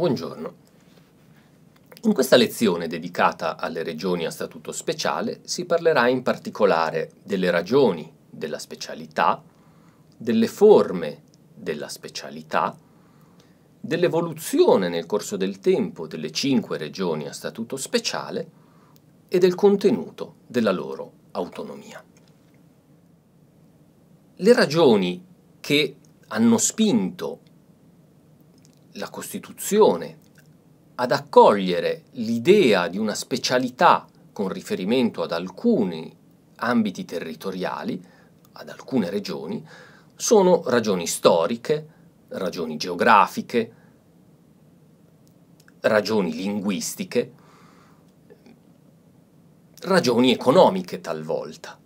Buongiorno. In questa lezione dedicata alle regioni a statuto speciale si parlerà in particolare delle ragioni della specialità, delle forme della specialità, dell'evoluzione nel corso del tempo delle cinque regioni a statuto speciale e del contenuto della loro autonomia. Le ragioni che hanno spinto la Costituzione ad accogliere l'idea di una specialità con riferimento ad alcuni ambiti territoriali, ad alcune regioni, sono ragioni storiche, ragioni geografiche, ragioni linguistiche, ragioni economiche talvolta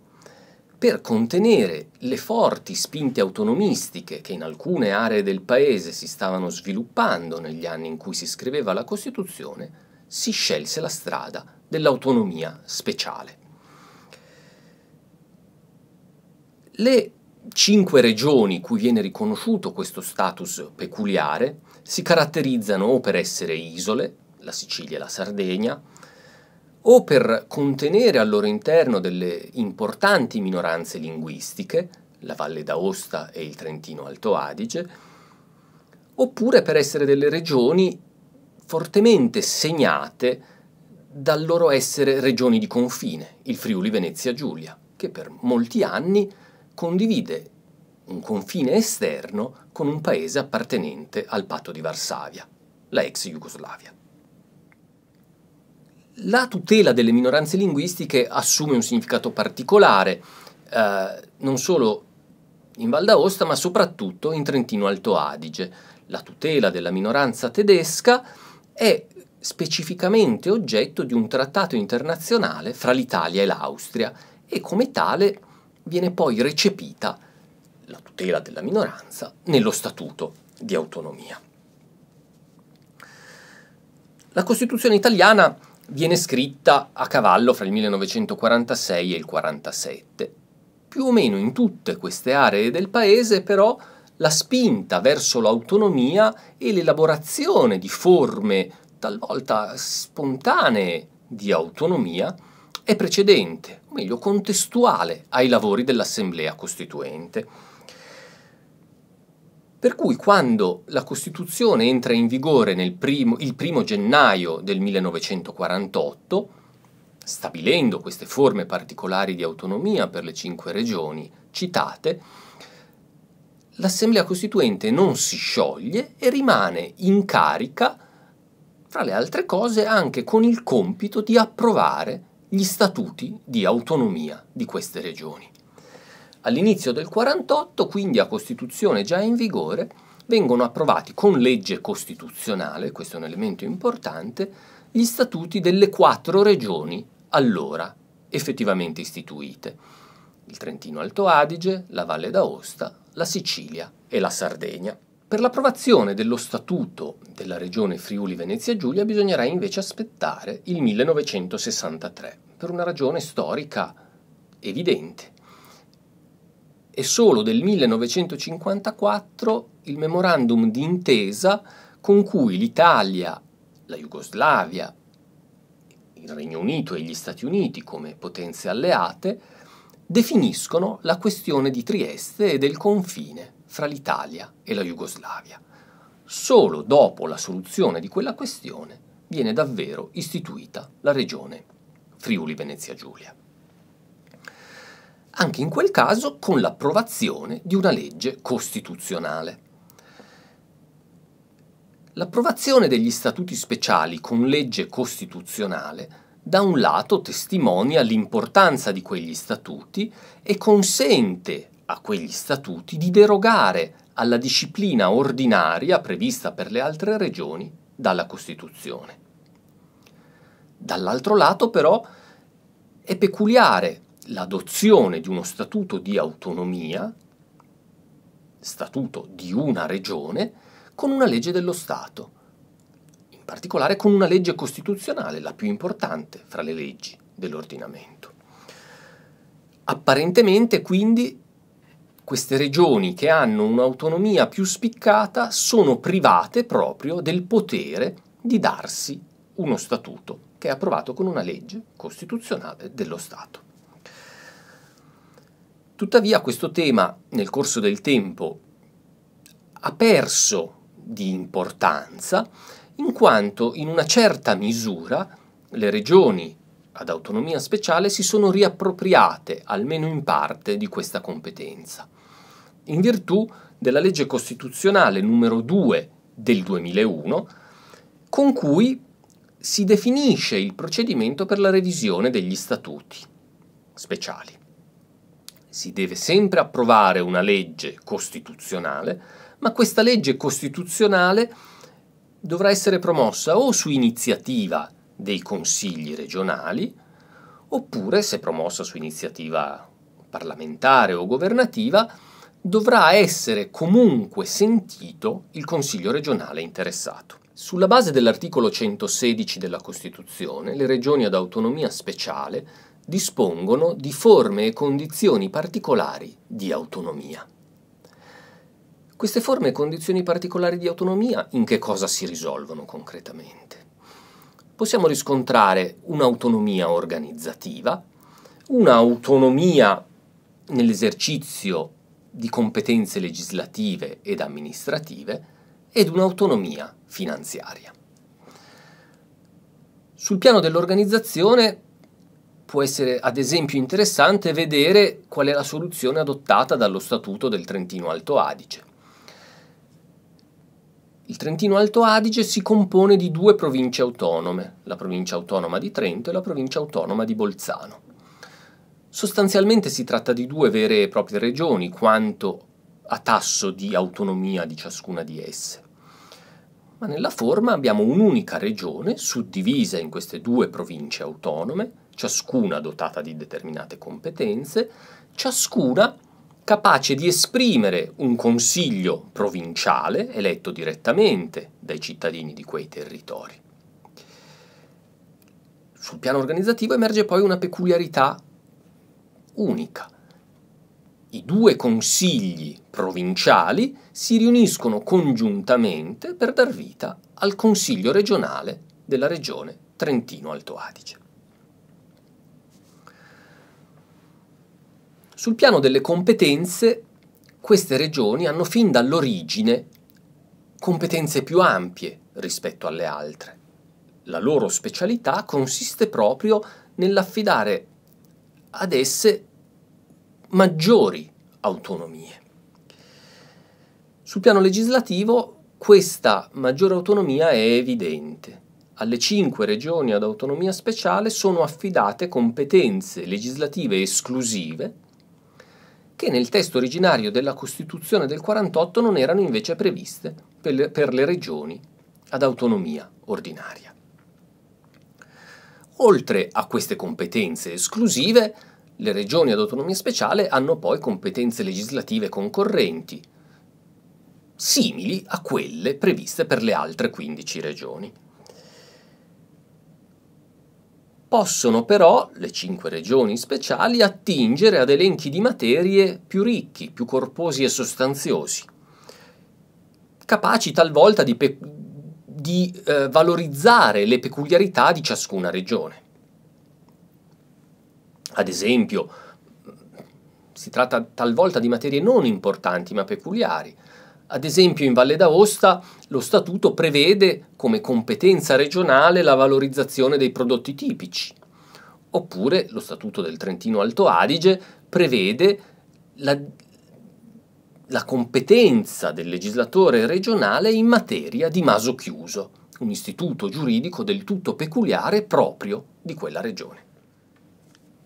per contenere le forti spinte autonomistiche che in alcune aree del paese si stavano sviluppando negli anni in cui si scriveva la Costituzione, si scelse la strada dell'autonomia speciale. Le cinque regioni cui viene riconosciuto questo status peculiare si caratterizzano o per essere isole, la Sicilia e la Sardegna, o per contenere al loro interno delle importanti minoranze linguistiche, la Valle d'Aosta e il Trentino Alto Adige, oppure per essere delle regioni fortemente segnate dal loro essere regioni di confine, il Friuli Venezia Giulia, che per molti anni condivide un confine esterno con un paese appartenente al patto di Varsavia, la ex Jugoslavia. La tutela delle minoranze linguistiche assume un significato particolare, eh, non solo in Val d'Aosta, ma soprattutto in Trentino Alto Adige. La tutela della minoranza tedesca è specificamente oggetto di un trattato internazionale fra l'Italia e l'Austria e come tale viene poi recepita la tutela della minoranza nello Statuto di autonomia. La Costituzione italiana viene scritta a cavallo fra il 1946 e il 1947. Più o meno in tutte queste aree del paese però la spinta verso l'autonomia e l'elaborazione di forme talvolta spontanee di autonomia è precedente, o meglio contestuale ai lavori dell'Assemblea Costituente. Per cui quando la Costituzione entra in vigore primo, il primo gennaio del 1948, stabilendo queste forme particolari di autonomia per le cinque regioni citate, l'Assemblea Costituente non si scioglie e rimane in carica, fra le altre cose, anche con il compito di approvare gli statuti di autonomia di queste regioni. All'inizio del 48, quindi a Costituzione già in vigore, vengono approvati con legge costituzionale, questo è un elemento importante, gli statuti delle quattro regioni allora effettivamente istituite, il Trentino Alto Adige, la Valle d'Aosta, la Sicilia e la Sardegna. Per l'approvazione dello statuto della regione Friuli Venezia Giulia bisognerà invece aspettare il 1963, per una ragione storica evidente e solo del 1954 il memorandum d'intesa con cui l'Italia, la Jugoslavia, il Regno Unito e gli Stati Uniti come potenze alleate definiscono la questione di Trieste e del confine fra l'Italia e la Jugoslavia. Solo dopo la soluzione di quella questione viene davvero istituita la regione Friuli Venezia Giulia anche in quel caso con l'approvazione di una legge costituzionale. L'approvazione degli statuti speciali con legge costituzionale da un lato testimonia l'importanza di quegli statuti e consente a quegli statuti di derogare alla disciplina ordinaria prevista per le altre regioni dalla Costituzione. Dall'altro lato però è peculiare l'adozione di uno statuto di autonomia, statuto di una regione, con una legge dello Stato, in particolare con una legge costituzionale, la più importante fra le leggi dell'ordinamento. Apparentemente quindi queste regioni che hanno un'autonomia più spiccata sono private proprio del potere di darsi uno statuto che è approvato con una legge costituzionale dello Stato. Tuttavia questo tema nel corso del tempo ha perso di importanza in quanto in una certa misura le regioni ad autonomia speciale si sono riappropriate, almeno in parte, di questa competenza, in virtù della legge costituzionale numero 2 del 2001, con cui si definisce il procedimento per la revisione degli statuti speciali si deve sempre approvare una legge costituzionale, ma questa legge costituzionale dovrà essere promossa o su iniziativa dei consigli regionali, oppure, se promossa su iniziativa parlamentare o governativa, dovrà essere comunque sentito il Consiglio regionale interessato. Sulla base dell'articolo 116 della Costituzione, le regioni ad autonomia speciale dispongono di forme e condizioni particolari di autonomia. Queste forme e condizioni particolari di autonomia in che cosa si risolvono concretamente? Possiamo riscontrare un'autonomia organizzativa, un'autonomia nell'esercizio di competenze legislative ed amministrative ed un'autonomia finanziaria. Sul piano dell'organizzazione può essere ad esempio interessante vedere qual è la soluzione adottata dallo Statuto del Trentino Alto Adige. Il Trentino Alto Adige si compone di due province autonome, la provincia autonoma di Trento e la provincia autonoma di Bolzano. Sostanzialmente si tratta di due vere e proprie regioni quanto a tasso di autonomia di ciascuna di esse. Ma nella forma abbiamo un'unica regione suddivisa in queste due province autonome ciascuna dotata di determinate competenze, ciascuna capace di esprimere un consiglio provinciale eletto direttamente dai cittadini di quei territori. Sul piano organizzativo emerge poi una peculiarità unica. I due consigli provinciali si riuniscono congiuntamente per dar vita al Consiglio regionale della regione Trentino-Alto Adige. Sul piano delle competenze, queste regioni hanno fin dall'origine competenze più ampie rispetto alle altre. La loro specialità consiste proprio nell'affidare ad esse maggiori autonomie. Sul piano legislativo questa maggiore autonomia è evidente. Alle cinque regioni ad autonomia speciale sono affidate competenze legislative esclusive che nel testo originario della Costituzione del 48 non erano invece previste per le, per le regioni ad autonomia ordinaria. Oltre a queste competenze esclusive, le regioni ad autonomia speciale hanno poi competenze legislative concorrenti, simili a quelle previste per le altre 15 regioni. possono però le cinque regioni speciali attingere ad elenchi di materie più ricchi, più corposi e sostanziosi, capaci talvolta di, di eh, valorizzare le peculiarità di ciascuna regione. Ad esempio, si tratta talvolta di materie non importanti ma peculiari, ad esempio in Valle d'Aosta lo statuto prevede come competenza regionale la valorizzazione dei prodotti tipici, oppure lo statuto del Trentino Alto Adige prevede la, la competenza del legislatore regionale in materia di maso chiuso, un istituto giuridico del tutto peculiare proprio di quella regione.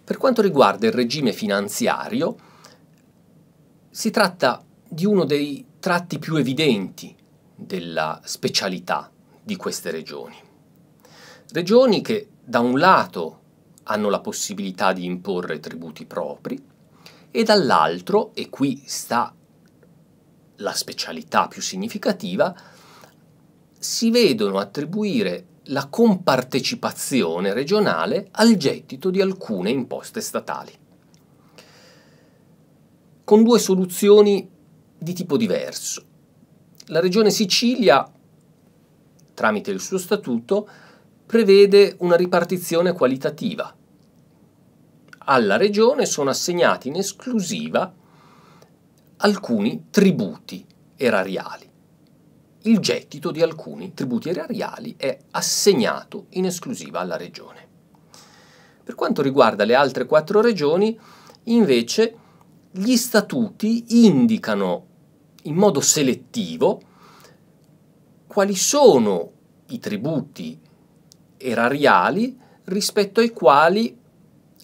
Per quanto riguarda il regime finanziario, si tratta di uno dei tratti più evidenti della specialità di queste regioni. Regioni che da un lato hanno la possibilità di imporre tributi propri e dall'altro, e qui sta la specialità più significativa, si vedono attribuire la compartecipazione regionale al gettito di alcune imposte statali. Con due soluzioni di tipo diverso. La regione Sicilia, tramite il suo statuto, prevede una ripartizione qualitativa. Alla regione sono assegnati in esclusiva alcuni tributi erariali. Il gettito di alcuni tributi erariali è assegnato in esclusiva alla regione. Per quanto riguarda le altre quattro regioni, invece, gli statuti indicano in modo selettivo quali sono i tributi erariali rispetto ai quali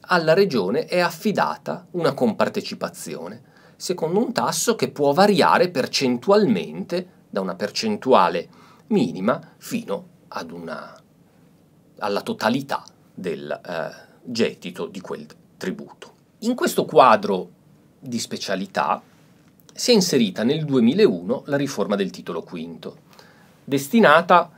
alla regione è affidata una compartecipazione, secondo un tasso che può variare percentualmente da una percentuale minima fino ad una, alla totalità del eh, gettito di quel tributo. In questo quadro di specialità si è inserita nel 2001 la riforma del titolo V, destinata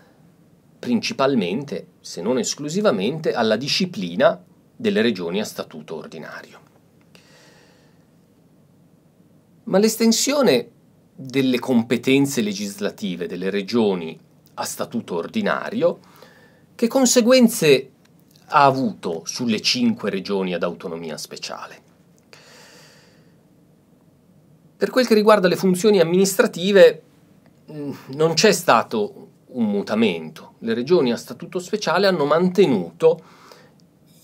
principalmente, se non esclusivamente, alla disciplina delle regioni a statuto ordinario. Ma l'estensione delle competenze legislative delle regioni a statuto ordinario, che conseguenze ha avuto sulle cinque regioni ad autonomia speciale? Per quel che riguarda le funzioni amministrative, mm, non c'è stato un mutamento. Le regioni a statuto speciale hanno mantenuto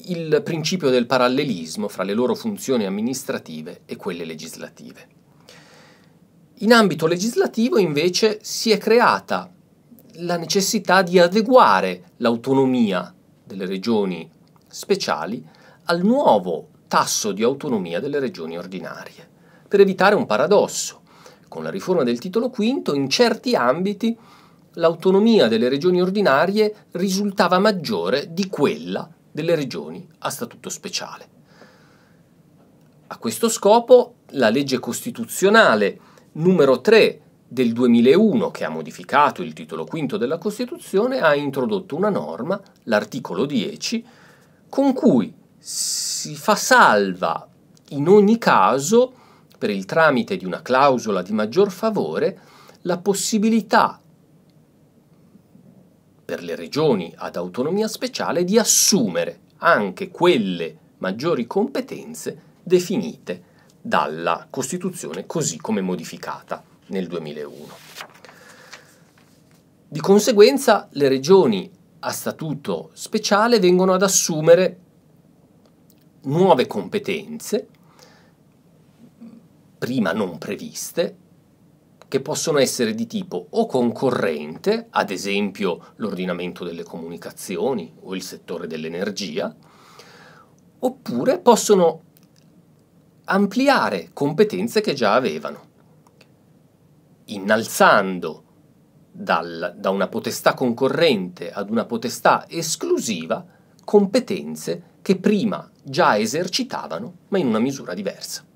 il principio del parallelismo fra le loro funzioni amministrative e quelle legislative. In ambito legislativo invece si è creata la necessità di adeguare l'autonomia delle regioni speciali al nuovo tasso di autonomia delle regioni ordinarie per evitare un paradosso. Con la riforma del titolo V, in certi ambiti, l'autonomia delle regioni ordinarie risultava maggiore di quella delle regioni a statuto speciale. A questo scopo, la legge costituzionale numero 3 del 2001, che ha modificato il titolo V della Costituzione, ha introdotto una norma, l'articolo 10, con cui si fa salva in ogni caso per il tramite di una clausola di maggior favore, la possibilità per le regioni ad autonomia speciale di assumere anche quelle maggiori competenze definite dalla Costituzione così come modificata nel 2001. Di conseguenza le regioni a statuto speciale vengono ad assumere nuove competenze prima non previste, che possono essere di tipo o concorrente, ad esempio l'ordinamento delle comunicazioni o il settore dell'energia, oppure possono ampliare competenze che già avevano, innalzando dal, da una potestà concorrente ad una potestà esclusiva competenze che prima già esercitavano, ma in una misura diversa.